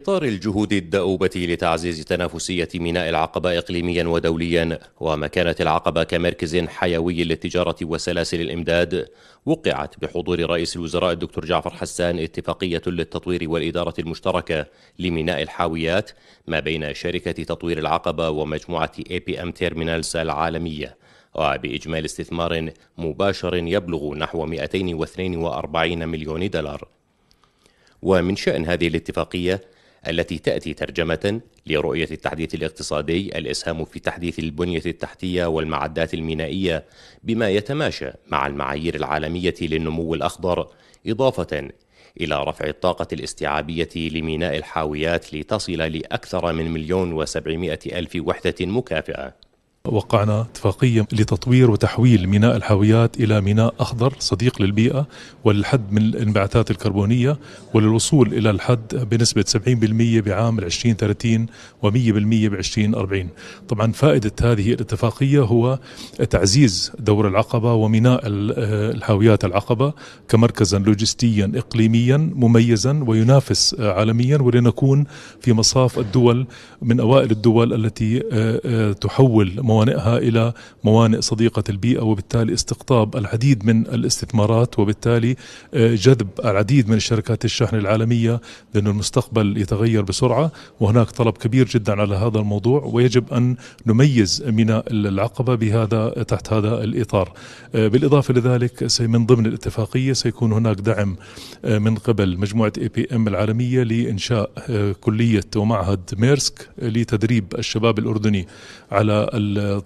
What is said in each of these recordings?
إطار الجهود الدؤوبة لتعزيز تنافسية ميناء العقبة إقليميا ودوليا ومكانة العقبة كمركز حيوي للتجارة وسلاسل الإمداد وقعت بحضور رئيس الوزراء الدكتور جعفر حسان اتفاقية للتطوير والإدارة المشتركة لميناء الحاويات ما بين شركة تطوير العقبة ومجموعة اي بي ام تيرمينالز العالمية وبإجمال استثمار مباشر يبلغ نحو 242 مليون دولار ومن شأن هذه الاتفاقية التي تأتي ترجمة لرؤية التحديث الاقتصادي الإسهام في تحديث البنية التحتية والمعدات المينائية بما يتماشى مع المعايير العالمية للنمو الأخضر إضافة إلى رفع الطاقة الاستيعابية لميناء الحاويات لتصل لأكثر من مليون وسبعمائة ألف وحدة مكافئة وقعنا اتفاقية لتطوير وتحويل ميناء الحاويات إلى ميناء أخضر صديق للبيئة وللحد من الانبعاثات الكربونية وللوصول إلى الحد بنسبة 70% بعام 2030 و100% ب 2040 طبعا فائدة هذه الاتفاقية هو تعزيز دور العقبة وميناء آه، الحاويات العقبة كمركزا لوجستيا إقليميا مميزا وينافس آه، عالميا ولنكون في مصاف الدول من أوائل الدول التي آه، تحول موانئها إلى موانئ صديقة البيئة وبالتالي استقطاب العديد من الاستثمارات وبالتالي آه، جذب العديد من الشركات الشحن العالمية لأن المستقبل يتغير بسرعة وهناك طلب كبير جدا على هذا الموضوع ويجب أن نميز ميناء العقبة بهذا تحت هذا الإطار آه، بالإضافة لذلك من ضمن الاتفاقية سيكون هناك دعم آه، من قبل مجموعة اي بي ام العالمية لإنشاء كلية ومعهد ميرسك لتدريب الشباب الأردني على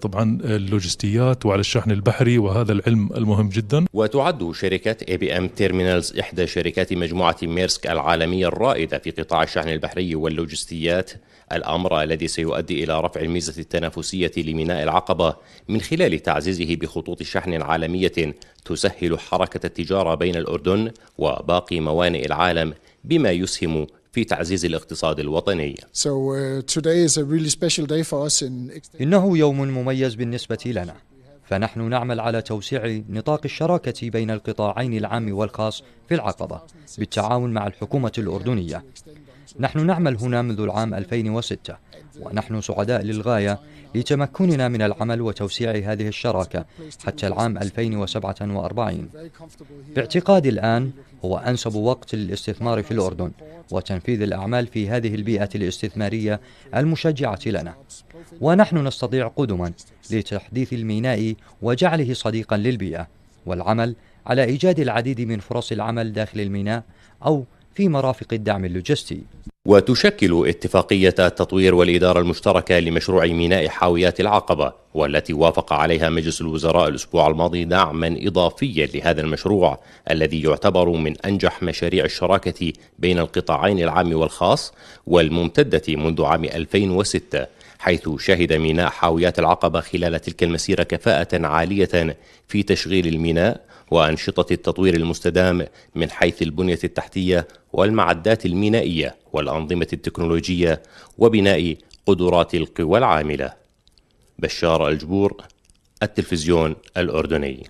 طبعا اللوجستيات وعلى الشحن البحري وهذا العلم المهم جدا وتعد شركة اي بي ام تيرمينالز إحدى شركات مجموعة ميرسك العالمية الرائدة في قطاع الشحن البحري واللوجستيات الأمر الذي سيؤدي إلى رفع الميزة التنافسية لميناء العقبة من خلال تعزيزه بخطوط شحن عالمية تسهل حركة التجارة بين الأردن وباقي موانئ العالم بما يسهم في تعزيز الاقتصاد الوطني. Uh, إنه يوم مميز بالنسبة لنا. فنحن نعمل على توسيع نطاق الشراكة بين القطاعين العام والخاص في العقبة بالتعاون مع الحكومة الأردنية نحن نعمل هنا منذ العام 2006 ونحن سعداء للغاية لتمكننا من العمل وتوسيع هذه الشراكة حتى العام 2047 باعتقادي الآن هو أنسب وقت للاستثمار في الأردن وتنفيذ الأعمال في هذه البيئة الاستثمارية المشجعة لنا ونحن نستطيع قدما لتحديث الميناء وجعله صديقا للبيئة والعمل على إيجاد العديد من فرص العمل داخل الميناء أو في مرافق الدعم اللوجستي وتشكل اتفاقية التطوير والإدارة المشتركة لمشروع ميناء حاويات العقبة والتي وافق عليها مجلس الوزراء الأسبوع الماضي دعما إضافيا لهذا المشروع الذي يعتبر من أنجح مشاريع الشراكة بين القطاعين العام والخاص والممتدة منذ عام 2006 حيث شهد ميناء حاويات العقبة خلال تلك المسيرة كفاءة عالية في تشغيل الميناء وأنشطة التطوير المستدام من حيث البنية التحتية والمعدات المينائية والأنظمة التكنولوجية وبناء قدرات القوى العاملة بشار الجبور التلفزيون الأردني